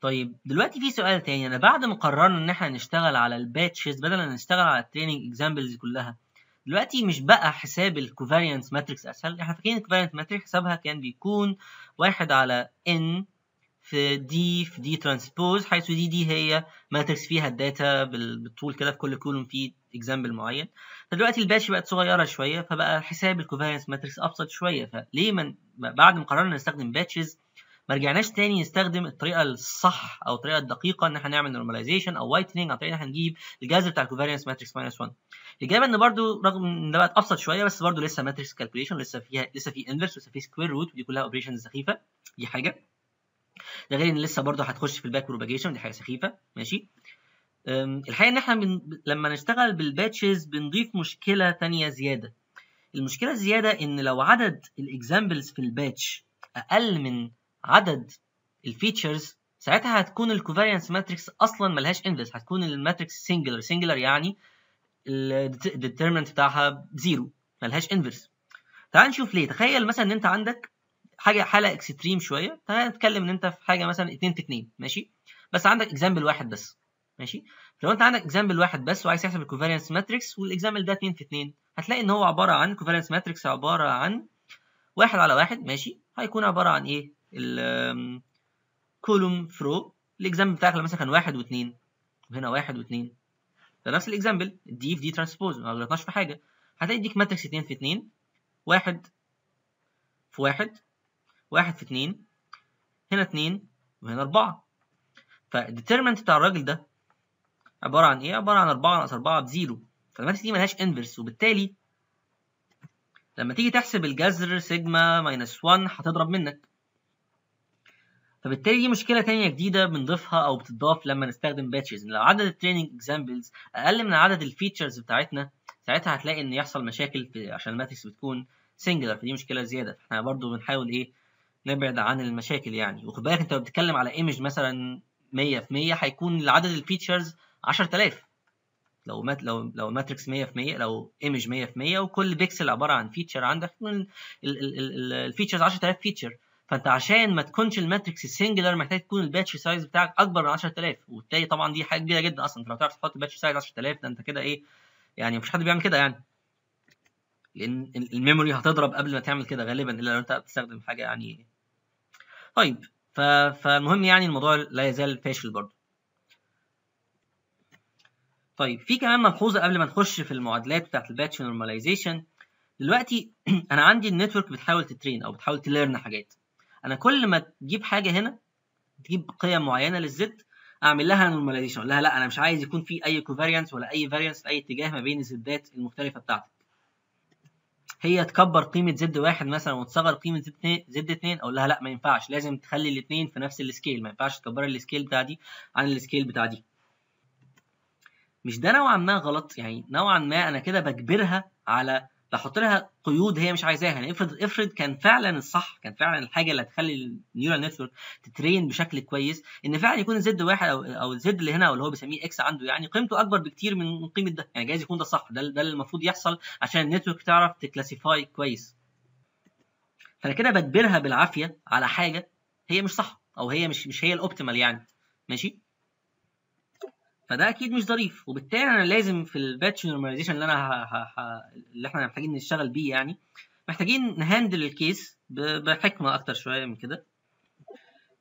طيب دلوقتي في سؤال تاني انا بعد ما قررنا ان احنا نشتغل على الباتشز بدل ما نشتغل على التريننج اكزامبلز كلها دلوقتي مش بقى حساب الكوفاريانس ماتريكس اسهل احنا فاكرين الكوفاريانس ماتريكس حسابها كان بيكون واحد على ان في دي في دي ترانسبوز حيث دي دي هي ماتريكس فيها الداتا بالطول كده في كل كولوم في اكزامبل معين فدلوقتي الباتش بقت صغيره شويه فبقى حساب الكوفاريانس ماتريكس ابسط شويه فليه من بعد ما قررنا نستخدم باتشز ما رجعناش تاني نستخدم الطريقه الصح او الطريقه الدقيقه ان احنا نعمل نورماليزيشن او وايتنينج عن طريق ان احنا نجيب الجذر بتاع الكوفارينس ماتريكس ماينس 1 الاجابه ان برضو رغم ان ده بقت ابسط شويه بس برضو لسه ماتريكس كالكوليشن لسه فيها لسه في انفرس ولسه في سكوير روت ودي كلها اوبريشنز سخيفه دي حاجه ده غير ان لسه برضو هتخش في الباك بروباجيشن دي حاجه سخيفه ماشي الحقيقه ان احنا من لما نشتغل بالباتشز بنضيف مشكله ثانيه زياده المشكله الزياده ان لو عدد الاكزامبلز في الباتش اقل من عدد الفيتشرز ساعتها هتكون الكوفاريانس ماتريكس اصلا ملهاش انفرس هتكون الماتريكس سنجلر سنجلر يعني الديترمنت بتاعها زيرو ملهاش انفرس تعال نشوف ليه تخيل مثلا ان انت عندك حاجه حاله اكستريم شويه تعال نتكلم ان انت في حاجه مثلا 2 في 2 ماشي بس عندك اكزامبل واحد بس ماشي لو انت عندك اكزامبل واحد بس وعايز تحسب الكوفاريانس ماتريكس والاكزامبل ده 2 في 2 هتلاقي ان هو عباره عن كوفاريانس ماتريكس عباره عن واحد على واحد ماشي هيكون عباره عن ايه الكولوم ثرو الاكزامبل بتاعك لما مثلا كان واحد واثنين وهنا واحد واثنين ده نفس الاكزامبل دي في دي ترانسبوز ما غلطناش في حاجه هتديك ماتريكس اتنين في اتنين واحد في واحد واحد في اتنين هنا اتنين وهنا اربعة فالديترمنت بتاع الراجل ده عبارة عن ايه؟ عبارة عن اربعة ناقص اربعة بزيرو فالماتريكس دي مالهاش انفرس وبالتالي لما تيجي تحسب الجذر سيجما ماينس 1 هتضرب منك فبالتالي دي مشكلة تانية جديدة بنضيفها أو بتضاف لما نستخدم باتشز لو عدد التريننج اكزامبلز أقل من عدد الفيتشرز بتاعتنا ساعتها هتلاقي إن يحصل مشاكل في عشان الماتريكس بتكون سنجلر فدي مشكلة زيادة فاحنا برضو بنحاول إيه نبعد عن المشاكل يعني وخد بالك أنت لو بتتكلم على ايمج مثلا 100 في 100 هيكون عدد الفيتشرز 10000 لو مات لو لو ماتريكس 100 في 100 لو ايمج 100 في 100 وكل بيكسل عباره عن فيتشر عندك الفيتشرز 10000 فيتشر فانت عشان ما تكونش الماتريكس سنجلر محتاج تكون الباتش سايز بتاعك اكبر من 10000 وبالتالي طبعا دي حاجه كبيره جدا اصلا انت لو تعرف تحط الباتش سايز 10000 ده انت كده ايه يعني مفيش حد بيعمل كده يعني لان الميموري هتضرب قبل ما تعمل كده غالبا الا لو انت بتستخدم حاجه يعني طيب فالمهم يعني الموضوع لا يزال فاشل برضه طيب في كمان ملحوظه قبل ما نخش في المعادلات بتاعت الباتش نورماليزيشن دلوقتي انا عندي النتورك بتحاول تترين او بتحاول تليرن حاجات انا كل ما تجيب حاجه هنا تجيب قيم معينه للزد اعمل لها نورماليزيشن اقول لها لا انا مش عايز يكون في اي كوفاريانس ولا اي فاريانس اي اتجاه ما بين الزدات المختلفه بتاعتك هي تكبر قيمه زد واحد مثلا وتصغر قيمه زد اتنين زد اتنين اقول لها لا ما ينفعش لازم تخلي الاثنين في نفس السكيل ما ينفعش تكبر السكيل بتاع دي عن السكيل بتاع دي مش ده نوعا ما غلط يعني نوعا ما انا كده بجبرها على لو لها قيود هي مش عايزاها يعني افرض افرض كان فعلا الصح كان فعلا الحاجه اللي هتخلي النيورال نتورك تترين بشكل كويس ان فعلا يكون الزد واحد او او الزد اللي هنا او اللي هو بيسميه اكس عنده يعني قيمته اكبر بكتير من قيمه ده يعني جايز يكون ده صح ده ده اللي المفروض يحصل عشان النتورك تعرف تكلاسيفاي كويس فانا كده بدبرها بالعافيه على حاجه هي مش صح او هي مش مش هي الاوبتيمال يعني ماشي فده اكيد مش ظريف وبالتالي انا لازم في الباتش نورماليزيشن اللي انا ه... ه... ه... اللي احنا محتاجين نشتغل بيه يعني محتاجين نهاندل الكيس ب... بحكمه اكتر شويه من كده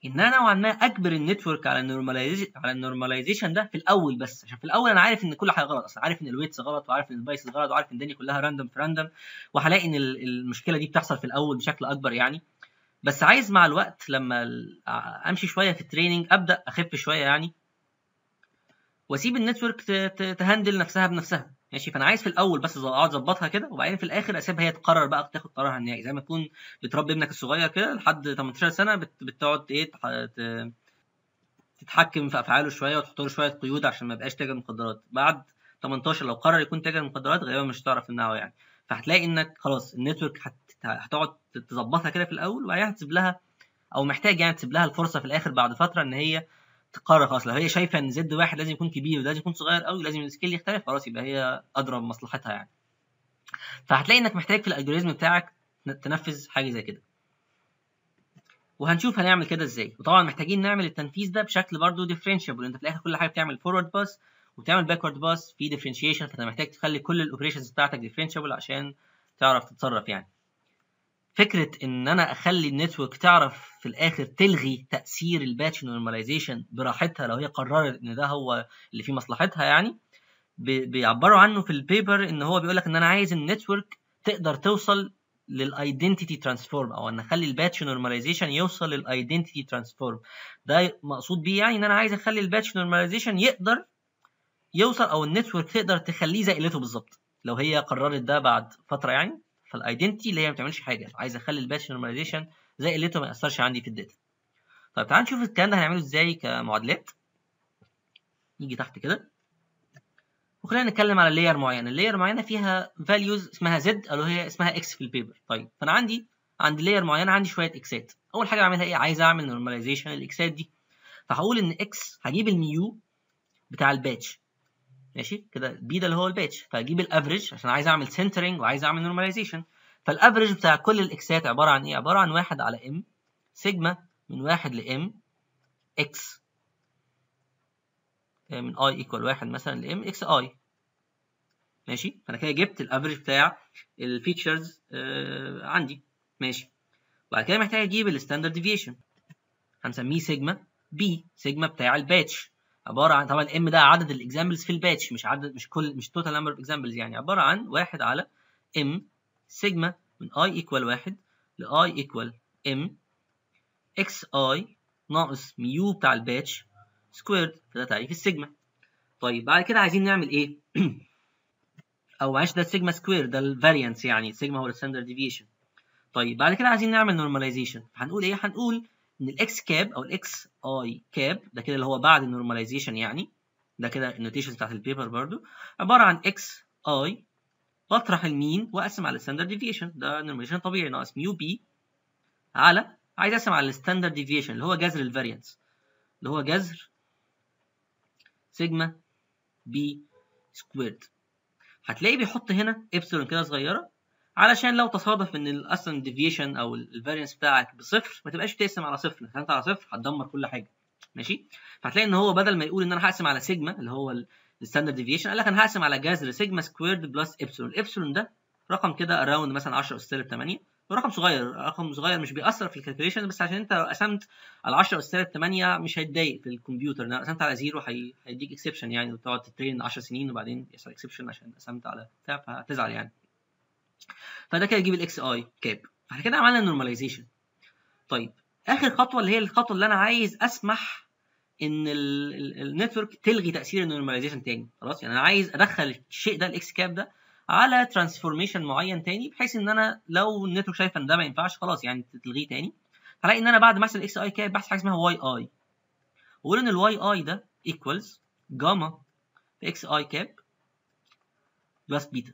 ان انا نوعا ما اجبر النتورك على النورماليزيشن على النورماليزيشن ده في الاول بس عشان في الاول انا عارف ان كل حاجه غلط اصلا عارف ان الويتس غلط وعارف ان البايس غلط وعارف ان الدنيا كلها راندوم في راندوم وهلاقي ان المشكله دي بتحصل في الاول بشكل اكبر يعني بس عايز مع الوقت لما امشي شويه في التريننج ابدا اخف شويه يعني واسيب النتورك تهندل نفسها بنفسها ماشي فانا عايز في الاول بس اقعد اظبطها كده وبعدين في الاخر اسيبها هي تقرر بقى تاخد قرارها النهائي زي ما تكون بتربي ابنك الصغير كده لحد 18 سنه بتقعد ايه تتحكم في افعاله شويه وتحط له شويه قيود عشان ما يبقاش تاجر مخدرات بعد 18 لو قرر يكون تاجر مخدرات غالبا مش هتعرف تمنعه يعني فهتلاقي انك خلاص النتورك هتقعد تظبطها كده في الاول وبعدين هتسيب لها او محتاج يعني تسيب لها الفرصه في الاخر بعد فتره ان هي تقرر خلاص لو هي شايفه ان زد واحد لازم يكون كبير ولازم يكون صغير قوي لازم السكيل يختلف خلاص يبقى هي ادرى بمصلحتها يعني فهتلاقي انك محتاج في الالجوريزم بتاعك تنفذ حاجه زي كده وهنشوف هنعمل كده ازاي وطبعا محتاجين نعمل التنفيذ ده بشكل برضه ديفرنشبل انت في الاخر كل حاجه بتعمل فورورد باس وبتعمل باكورد باس في ديفرنشيشن فانت محتاج تخلي كل الاوبريشنز بتاعتك ديفرنشبل عشان تعرف تتصرف يعني فكره ان انا اخلي النتورك تعرف في الاخر تلغي تاثير الباتش نورماليزيشن براحتها لو هي قررت ان ده هو اللي فيه مصلحتها يعني بيعبروا عنه في البيبر ان هو بيقول لك ان انا عايز النتورك تقدر توصل للايدنتيتي ترانسفورم او ان اخلي الباتش نورماليزيشن يوصل للايدنتيتي ترانسفورم ده مقصود بيه يعني ان انا عايز اخلي الباتش نورماليزيشن يقدر يوصل او النتورك تقدر تخليه زي قلته بالظبط لو هي قررت ده بعد فتره يعني فالايدنتي اللي هي ما بتعملش حاجه فعايز اخلي الباتش نورماليزيشن زي اللي ما ياثرش عندي في الداتا طيب تعال نشوف الكلام ده هنعمله ازاي كمعادلات نيجي تحت كده وخلينا نتكلم على لاير معينه اللاير معينه فيها فاليوز اسمها زد او هي اسمها اكس في البيبر طيب فانا عندي عند لاير معينه عندي شويه اكسات اول حاجه بعملها ايه عايز اعمل نورماليزيشن الاكسات دي فهقول ان اكس هجيب الميو بتاع الباتش ماشي كده بي ده اللي هو البيتش فاجيب الافريج عشان عايز اعمل سنترنج وعايز اعمل نورماليزيشن فالافريج بتاع كل الاكسات عباره عن ايه عباره عن واحد على ام سيجما من واحد لام اكس آه، من اي ايكوال واحد مثلا لام اكس اي ماشي فانا كده جبت الافريج بتاع الفيتشرز آه عندي ماشي وبعد كده محتاج اجيب الستاندرد ديفيشن هنسميه سيجما بي سيجما بتاع الباتش عباره عن طبعا ام ده عدد الاكزامبلز في الباتش مش عدد مش كل مش توتال نمبر اوف اكزامبلز يعني عباره عن 1 على ام سيجما من اي ايكوال 1 لاي ايكوال ام اكس اي ناقص ميو بتاع الباتش سكويرد ده تعريف السيجما طيب بعد كده عايزين نعمل ايه او معلش ده السيجما سكوير ده الفاريانس يعني السيجما هو الستاندرد ديفيشن طيب بعد كده عايزين نعمل نورماليزيشن هنقول ايه هنقول ان الاكس كاب او الاكس اي كاب ده كده اللي هو بعد النورماليزيشن يعني ده كده النوتيشن بتاعت البيبر برضو عباره عن اكس اي بطرح المين واقسم على الستاندرد ديفيشن ده النورماليزيشن طبيعي ناقص ميو بي على عايز اقسم على الستاندرد ديفيشن اللي هو جذر الفاريانس اللي هو جذر سيجما بي سكويرد هتلاقي بيحط هنا ابسلون كده صغيره علشان لو تصادف ان اصلا الديفيشن او الفارينس بتاعك بصفر ما تبقاش بتقسم على صفر لو انت على صفر هتدمر كل حاجه ماشي فهتلاقي ان هو بدل ما يقول ان انا هقسم على سيجما اللي هو الستاندرد ديفيشن قال لك انا هقسم على جذر سيجما سكويرد بلس ايبسلون الابسلون ده رقم كده اراوند مثلا 10 اس 8 رقم صغير رقم صغير مش بيأثر في الكالكوليشن بس عشان انت لو قسمت على 10 اس 8 مش هيتضايق في الكمبيوتر لو قسمت على زيرو هيديك اكسبشن يعني وتقعد تترين 10 سنين وبعدين يحصل اكسبشن عشان قسمت على بتاع فهتزعل يعني فده كده يجيب الاكس اي كاب فاحنا كده عملنا النورماليزيشن طيب اخر خطوه اللي هي الخطوه اللي انا عايز اسمح ان النتورك تلغي تاثير النورماليزيشن تاني خلاص يعني انا عايز ادخل الشيء ده الاكس كاب ده على ترانسفورميشن معين تاني بحيث ان انا لو النتورك شايفه ان ده ما ينفعش خلاص يعني تلغيه تاني هلاقي ان انا بعد ما احسب اكس اي كاب بحث حاجه اسمها واي اي واقول ان الواي اي ده ايكوالز جاما في اكس اي كاب بلس بيتا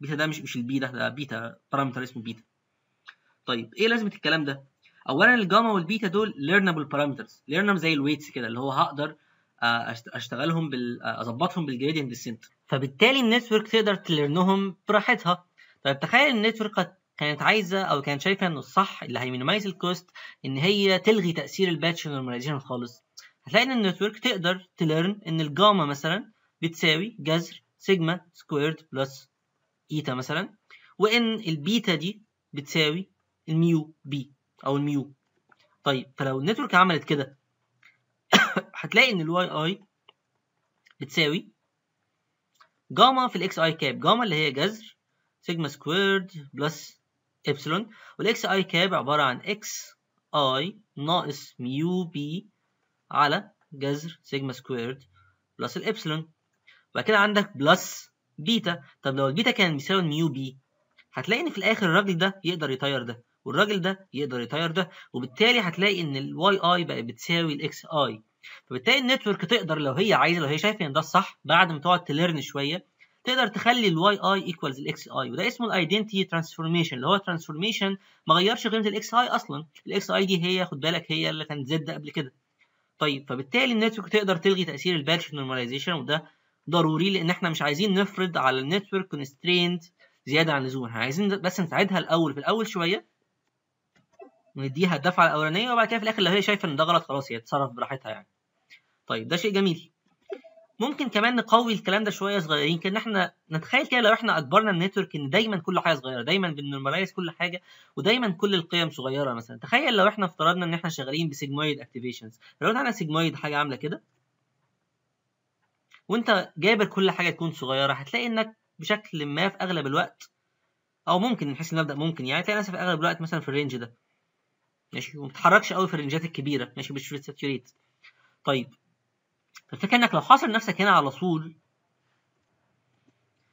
بيتا ده مش مش البي ده ده بيتا بارامتر اسمه بيتا طيب ايه لازمه الكلام ده اولا الجاما والبيتا دول ليرنبل بارامترز ليرنهم زي الويتس كده اللي هو هقدر آه، اشتغلهم بال آه، اظبطهم بالجريدينت ديسنت فبالتالي النتورك تقدر تليرنهم براحتها طيب تخيل النتورك كانت عايزه او كانت شايفه انه الصح اللي هيمينيمايز الكوست ان هي تلغي تاثير الباتش نورماليزيشن خالص هتلاقي ان النتورك تقدر تليرن ان الجاما مثلا بتساوي جذر سيجما سكويرد بلس ايتا مثلا وان البيتا دي بتساوي الميو بي او الميو طيب فلو النتورك عملت كده هتلاقي ان الواي اي بتساوي جاما في الاكس اي كاب جاما اللي هي جذر سيجما سكويرد بلس ابسلون والاكس اي كاب عباره عن اكس اي ناقص ميو بي على جذر سيجما سكويرد بلس الابسلون وبعد كده عندك بلس بيتا طب لو البيتا كان بيساوي الميو بي هتلاقي ان في الاخر الراجل ده يقدر يطير ده والراجل ده يقدر يطير ده وبالتالي هتلاقي ان الواي اي بقى بتساوي الاكس اي فبالتالي النتورك تقدر لو هي عايزه لو هي شايفه ان ده الصح بعد ما تقعد تليرن شويه تقدر تخلي الواي اي ايكوالز الاكس اي وده اسمه الايدنتي ترانسفورميشن اللي هو ترانسفورميشن ما غيرش قيمه الاكس اي اصلا الاكس اي دي هي خد بالك هي اللي كانت زد قبل كده طيب فبالتالي النتورك تقدر تلغي تاثير الباتش نورماليزيشن وده ضروري لان احنا مش عايزين نفرض على النتورك كونسترينت زياده عن اللزوم احنا عايزين بس نساعدها الاول في الاول شويه ونديها الدفعه الاولانيه وبعد كده في الاخر لو هي شايفه ان ده غلط خلاص هي تتصرف براحتها يعني طيب ده شيء جميل ممكن كمان نقوي الكلام ده شويه صغيرين كان احنا نتخيل كده لو احنا اجبرنا النتورك ان دايما كل حاجه صغيره دايما بنورماليز كل حاجه ودايما كل القيم صغيره مثلا تخيل لو احنا افترضنا ان احنا شغالين بسيجمويد اكتيفيشنز لو عندنا سيجمويد حاجه عامله كده وانت جابر كل حاجه تكون صغيره هتلاقي انك بشكل ما في اغلب الوقت او ممكن نحس نبدا ممكن يعني تلاقي نفسك في اغلب الوقت مثلا في الرينج ده ماشي وما بتتحركش قوي في الرينجات الكبيره ماشي مش بتساتوريت طيب فالفكره انك لو حاصر نفسك هنا على طول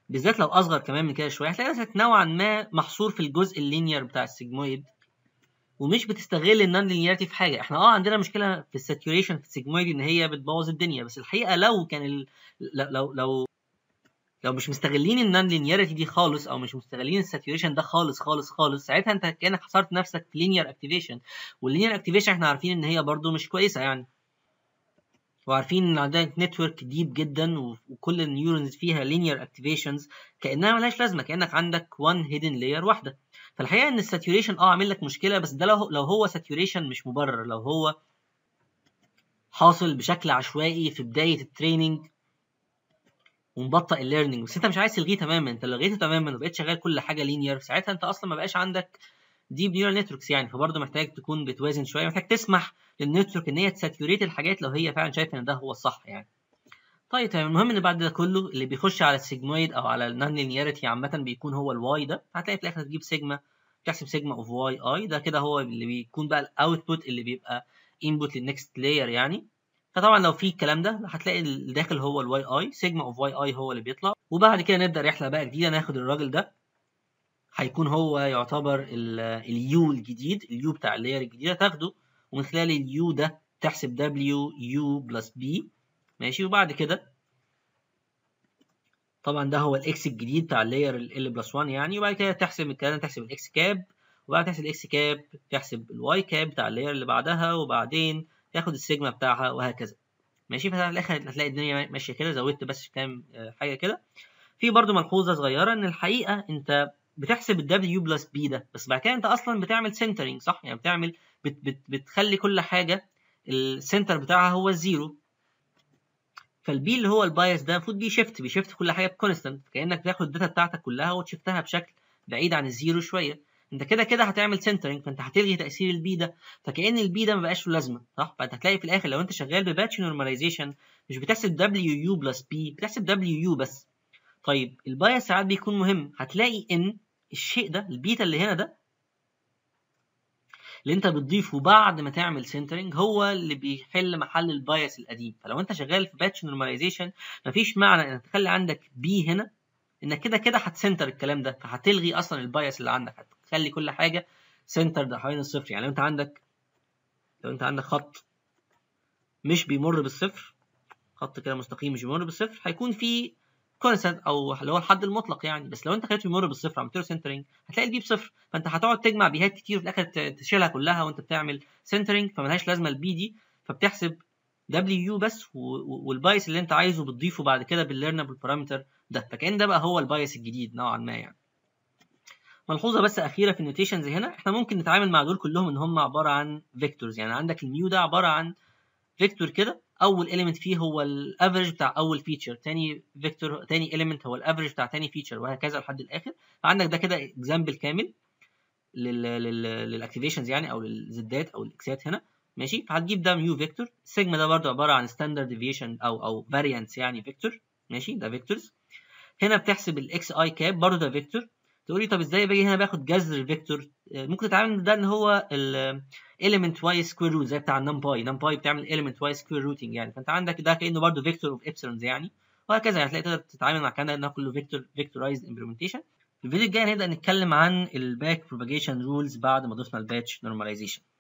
بالذات لو اصغر كمان من كده شويه هتلاقي نفسك نوعا ما محصور في الجزء اللينير بتاع السيجمويد ومش بتستغل النون لينيرتي في حاجه احنا اه عندنا مشكله في الساتوريشن في السيجمويد ان هي بتبوظ الدنيا بس الحقيقه لو كان ال... لو لو لو مش مستغلين النون لينيرتي دي خالص او مش مستغلين الساتوريشن ده خالص خالص خالص ساعتها انت كانك حصرت نفسك في لينير اكتيفيشن واللينير اكتيفيشن احنا عارفين ان هي برده مش كويسه يعني وعارفين ان عندنا نتورك ديب جدا وكل النيورونز فيها لينير اكتيفيشنز كانها ملهاش لازمه كانك عندك وان هيدن لاير واحده فالحقيقه ان الساتوريشن اه عامل لك مشكله بس ده لو هو ساتوريشن مش مبرر لو هو حاصل بشكل عشوائي في بدايه التريننج ومبطئ الليرنينج بس انت مش عايز تلغيه تماما انت لغيته تماما وبقيت شغال كل حاجه لينير ساعتها انت اصلا ما بقاش عندك ديب نيورال نتوركس يعني فبرضه محتاج تكون بتوازن شويه محتاج تسمح للنتورك ان هي تساتيوريت الحاجات لو هي فعلا شايفه ان ده هو الصح يعني طيب تمام المهم ان بعد ده كله اللي بيخش على السيجمويد او على النون لينيارتي عامه بيكون هو الواي ده هتلاقي في الاخر هتجيب سيجما تحسب سيجما اوف واي اي ده كده هو اللي بيكون بقى الاوتبوت اللي بيبقى انبوت للنكست لاير يعني فطبعا لو في الكلام ده هتلاقي الداخل هو الواي اي سيجما اوف واي اي هو اللي بيطلع وبعد كده نبدا رحله بقى جديده ناخد الراجل ده هيكون هو يعتبر اليو الجديد اليو بتاع اللاير الجديده تاخده ومن خلال اليو ده تحسب دبليو يو بلس بي ماشي وبعد كده طبعا ده هو الاكس الجديد بتاع اللاير ال بلس 1 يعني وبعد كده تحسب الكلام تحسب الاكس كاب وبعد تحسب الاكس كاب تحسب الواي كاب بتاع اللاير اللي بعدها وبعدين تاخد السيجما بتاعها وهكذا ماشي في الاخر هتلاقي الدنيا ماشيه كده زودت بس كام آه، حاجه كده في برضو ملحوظه صغيره ان الحقيقه انت بتحسب الدبليو بلس بي ده بس بعد كده انت اصلا بتعمل سنترنج صح يعني بتعمل بت بت بتخلي كل حاجه السنتر بتاعها هو الزيرو فالبي اللي هو البايس ده المفروض بيشفت بيشفت كل حاجه بكونستنت كانك بتاخد الداتا بتاعتك كلها وتشفتها بشكل بعيد عن الزيرو شويه انت كده كده هتعمل سنترنج فانت هتلغي تاثير البي ده فكان البي ده ما بقاش له لازمه صح فانت هتلاقي في الاخر لو انت شغال بباتش نورماليزيشن مش بتحسب دبليو يو بلس بي بتحسب دبليو يو بس طيب البايس ساعات بيكون مهم هتلاقي ان الشيء ده البيتا اللي هنا ده اللي انت بتضيفه بعد ما تعمل سنترنج هو اللي بيحل محل البايس القديم فلو انت شغال في باتش نورماليزيشن مفيش معنى انك تخلي عندك بي هنا انك كده كده هتسنتر الكلام ده فهتلغي اصلا البايس اللي عندك هتخلي كل حاجه سنتر ده حوالين الصفر يعني لو انت عندك لو انت عندك خط مش بيمر بالصفر خط كده مستقيم مش بيمر بالصفر هيكون في كونستنت او اللي هو الحد المطلق يعني بس لو انت خليته يمر بالصفر عملت له سنترنج هتلاقي البي بصفر فانت هتقعد تجمع بيهات كتير في الاخر تشيلها كلها وانت بتعمل سنترنج فملهاش لازمه البي دي فبتحسب دبليو بس والبايس اللي انت عايزه بتضيفه بعد كده بالليرنبل بارامتر ده فكان ده بقى هو البايس الجديد نوعا ما يعني ملحوظه بس اخيره في النوتيشنز هنا احنا ممكن نتعامل مع دول كلهم ان هم عباره عن فيكتورز يعني عندك الميو ده عباره عن فيكتور كده اول element فيه هو الافرج بتاع اول فيتشر تاني فيكتور تاني element هو الافرج بتاع تاني فيتشر وهكذا لحد الاخر فعندك ده كده اكزامبل كامل للاكتيفيشنز يعني او للزدات او الاكسات هنا ماشي فهتجيب ده نيو فيكتور سيجما ده برده عباره عن ستاندرد ديفيشن او او فاريانس يعني فيكتور ماشي ده فيكتورز هنا بتحسب الاكس اي كاب برده ده فيكتور تقول لي طب ازاي باجي هنا باخد جذر فيكتور آه، ممكن تتعامل ده ان هو ال element y square root زي بتاع numpy numpy بتعمل element y square rooting يعني فانت عندك ده كانه برضه vector of epsilons يعني وهكذا يعني هتلاقي تقدر تتعامل مع كده ده انها كله vector vectorized implementation في الفيديو الجاي هنبدا نتكلم عن الباك propagation rules بعد ما ضفنا الباتش normalization